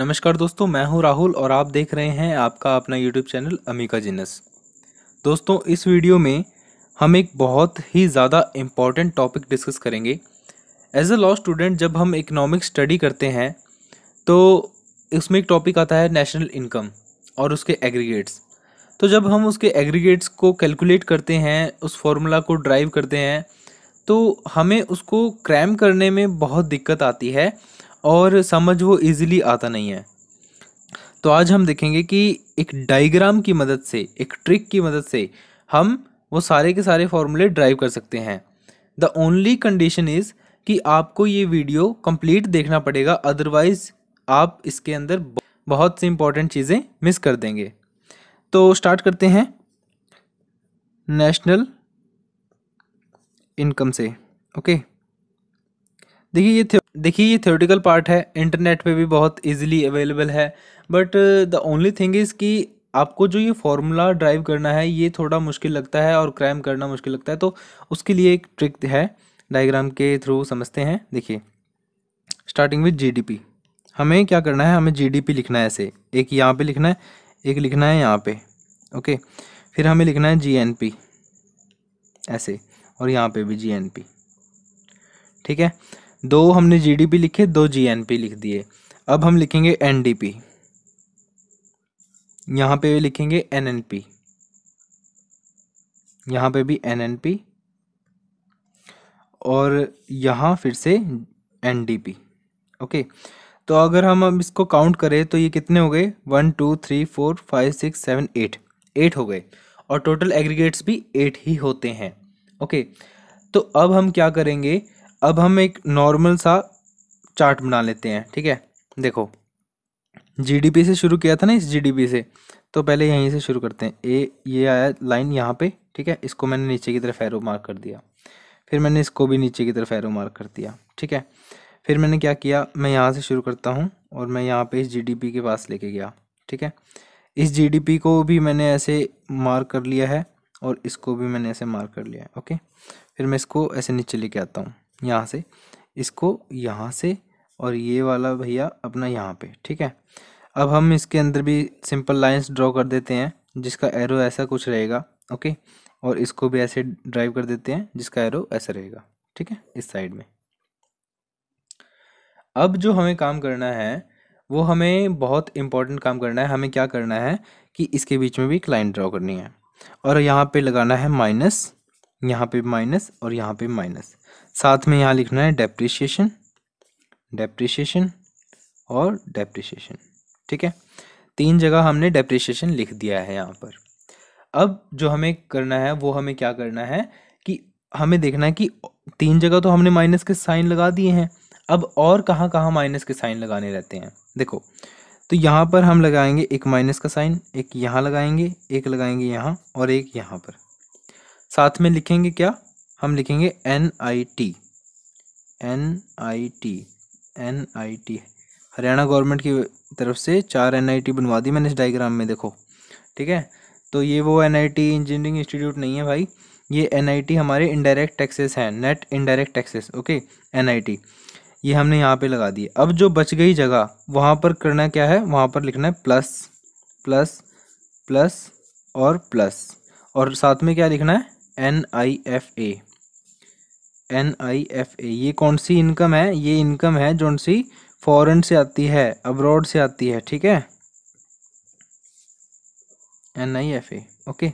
नमस्कार दोस्तों मैं हूं राहुल और आप देख रहे हैं आपका अपना यूट्यूब चैनल अमीका जिनस दोस्तों इस वीडियो में हम एक बहुत ही ज़्यादा इम्पॉर्टेंट टॉपिक डिस्कस करेंगे एज अ लॉ स्टूडेंट जब हम इकोनॉमिक स्टडी करते हैं तो इसमें एक टॉपिक आता है नेशनल इनकम और उसके एग्रीगेट्स तो जब हम उसके एग्रीगेट्स को कैलकुलेट करते हैं उस फॉर्मूला को ड्राइव करते हैं तो हमें उसको क्रैम करने में बहुत दिक्कत आती है और समझ वो इजीली आता नहीं है तो आज हम देखेंगे कि एक डायग्राम की मदद से एक ट्रिक की मदद से हम वो सारे के सारे फॉर्मूले ड्राइव कर सकते हैं द ओनली कंडीशन इज़ कि आपको ये वीडियो कंप्लीट देखना पड़ेगा अदरवाइज़ आप इसके अंदर बहुत सी इंपॉर्टेंट चीज़ें मिस कर देंगे तो स्टार्ट करते हैं नेशनल इनकम से ओके देखिए ये देखिए ये थ्योरेटिकल पार्ट है इंटरनेट पे भी बहुत इजीली अवेलेबल है but the only thing is कि आपको जो ये फार्मूला ड्राइव करना है ये थोड़ा मुश्किल लगता है और क्रैम करना मुश्किल लगता है तो उसके लिए एक ट्रिक है डायग्राम के थ्रू समझते हैं देखिए स्टार्टिंग विथ जी हमें क्या करना है हमें जी लिखना है ऐसे एक यहाँ पर लिखना है एक लिखना है यहाँ पर ओके फिर हमें लिखना है जी ऐसे और यहाँ पर भी जी ठीक है दो हमने जीडीपी लिखे दो जीएनपी लिख दिए अब हम लिखेंगे एनडीपी यहाँ पे लिखेंगे एनएनपी यहाँ पे भी एनएनपी और यहाँ फिर से एनडीपी ओके तो अगर हम अब इसको काउंट करें तो ये कितने हो गए one two three four five six seven eight eight हो गए और टोटल एग्रीगेट्स भी एट ही होते हैं ओके तो अब हम क्या करेंगे अब हम एक नॉर्मल सा चार्ट बना लेते हैं ठीक है देखो जीडीपी से शुरू किया था ना इस जीडीपी से तो पहले यहीं से शुरू करते हैं ए ये आया लाइन यहाँ पे ठीक है इसको मैंने नीचे की तरफ एरो मार्क कर दिया फिर मैंने इसको भी नीचे की तरफ एरो मार्क कर दिया ठीक है फिर मैंने क्या किया मैं यहाँ से शुरू करता हूँ और मैं यहाँ पे इस जीडीपी के पास लेके गया ठीक है इस जीडीपी को भी मैंने ऐसे मार्क कर लिया है और इसको भी मैंने ऐसे मार्क कर लिया है ओके फिर मैं इसको ऐसे नीचे लेके आता हूँ यहाँ से इसको यहाँ से और ये वाला भैया अपना यहाँ पे ठीक है अब हम इसके अंदर भी सिंपल लाइंस ड्रॉ कर देते हैं जिसका एरो ऐसा कुछ रहेगा ओके और इसको भी ऐसे ड्राइव कर देते हैं जिसका एरो ऐसा रहेगा ठीक है इस साइड में अब जो हमें काम करना है वो हमें बहुत इंपॉर्टेंट काम करना है हमें क्या करना है कि इसके बीच में भी एक लाइन ड्रॉ करनी है और यहाँ पे लगाना है माइनस यहाँ पे माइनस और यहाँ पे माइनस साथ में यहाँ लिखना है डेप्रिशिएशन डेप्रिशिएशन और डेप्रिशिएशन ठीक है तीन जगह हमने डेप्रिशिएशन लिख दिया है यहाँ पर अब जो हमें करना है वो हमें क्या करना है कि हमें देखना है कि तीन जगह तो हमने माइनस के साइन लगा दिए हैं अब और कहाँ कहाँ माइनस के साइन लगाने रहते हैं देखो तो यहाँ पर हम लगाएंगे एक माइनस का साइन एक यहाँ लगाएंगे एक लगाएंगे यहाँ और एक यहाँ पर साथ में लिखेंगे क्या हम लिखेंगे N I T N I T N I T Haryana government की तरफ से चार एन आई टी बनवा दी मैंने इस डायग्राम में देखो ठीक है तो ये वो N I T engineering institute नहीं है भाई ये एन आई टी हमारे इनडायरेक्ट टैक्सेस हैं net indirect taxes okay N I T ये हमने यहाँ पे लगा दी अब जो बच गई जगह वहाँ पर करना क्या है वहाँ पर लिखना है प्लस प्लस प्लस और प्लस और साथ में क्या लिखना है N I F A N I F A ये कौन सी इनकम है ये इनकम है जो सी फॉरेन से आती है अब्रॉड से आती है ठीक है N I F A okay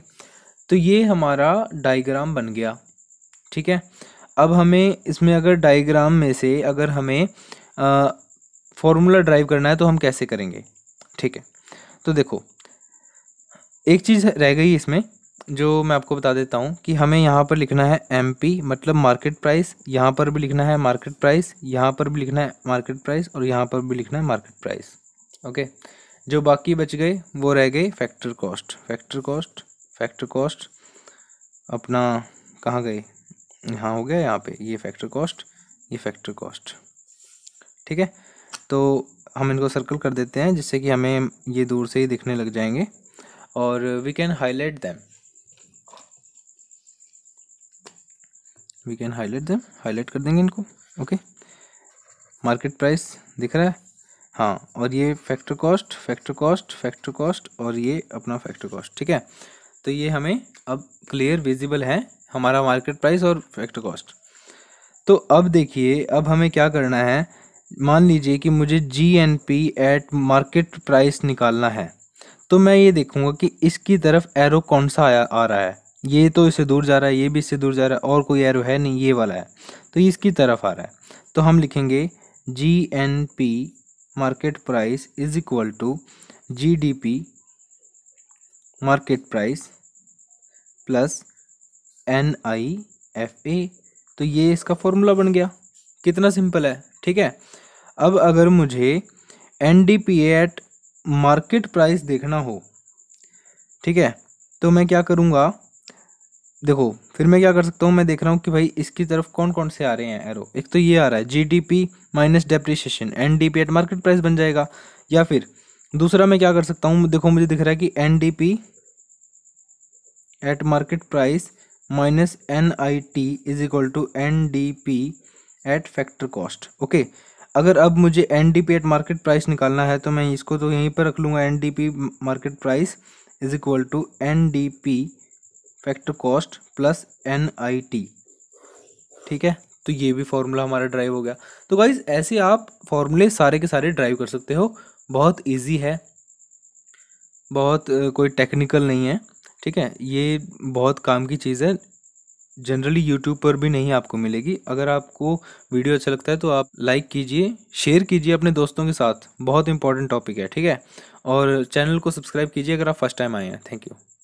तो ये हमारा डायग्राम बन गया ठीक है अब हमें इसमें अगर डायग्राम में से अगर हमें फॉर्मूला ड्राइव करना है तो हम कैसे करेंगे ठीक है तो देखो एक चीज़ रह गई इसमें जो मैं आपको बता देता हूँ कि हमें यहाँ पर लिखना है एम मतलब मार्केट प्राइस यहाँ पर भी लिखना है मार्केट प्राइस यहाँ पर भी लिखना है मार्केट प्राइस और यहाँ पर भी लिखना है मार्केट प्राइस ओके जो बाकी बच गए वो रह गए factor cost factor cost factor cost अपना कहाँ गए यहाँ हो गया यहाँ पे ये फैक्टर कॉस्ट ये फैक्टर कॉस्ट ठीक है तो हम इनको सर्कल कर देते हैं जिससे कि हमें ये दूर से ही दिखने लग जाएंगे और we can highlight them we can highlight them highlight कर देंगे इनको ओके मार्केट प्राइस दिख रहा है हाँ और ये factor cost factor cost factor cost और ये अपना फैक्टर कॉस्ट ठीक है तो ये हमें अब क्लियर विजिबल है हमारा मार्केट प्राइस और फैक्टर कॉस्ट तो अब देखिए अब हमें क्या करना है मान लीजिए कि मुझे G N P at market price निकालना है तो मैं ये देखूंगा कि इसकी तरफ एरो कौन सा आया आ रहा है ये तो इससे दूर जा रहा है ये भी इससे दूर जा रहा है और कोई एरो है नहीं ये वाला है तो ये इसकी तरफ आ रहा है तो हम लिखेंगे G N P market price is equal to G D P market price plus N I F A तो ये इसका फॉर्मूला बन गया कितना सिंपल है ठीक है अब अगर मुझे N D P at market price देखना हो ठीक है तो मैं क्या करूँगा देखो फिर मैं क्या कर सकता हूँ मैं देख रहा हूँ कि भाई इसकी तरफ कौन कौन से आ रहे हैं एरो एक तो ये आ रहा है G D P minus depreciation N D P at market price बन जाएगा या फिर दूसरा मैं क्या कर सकता हूँ देखो मुझे दिख रहा है कि N D P at market price minus N I T is equal to N D P at factor cost okay अगर अब मुझे N D P at market price निकालना है तो मैं इसको तो यहीं पर रख लूँगा N D P market price is equal to N D P factor cost plus N I T ठीक है तो ये भी फॉर्मूला हमारा ड्राइव हो गया तो गाइज ऐसे आप फॉर्मूले सारे के सारे ड्राइव कर सकते हो बहुत ईजी है बहुत कोई टेक्निकल नहीं है ठीक है ये बहुत काम की चीज़ है जनरली यूट्यूब पर भी नहीं आपको मिलेगी अगर आपको वीडियो अच्छा लगता है तो आप लाइक कीजिए शेयर कीजिए अपने दोस्तों के साथ बहुत इंपॉर्टेंट टॉपिक है ठीक है और चैनल को सब्सक्राइब कीजिए अगर आप फर्स्ट टाइम आए हैं थैंक यू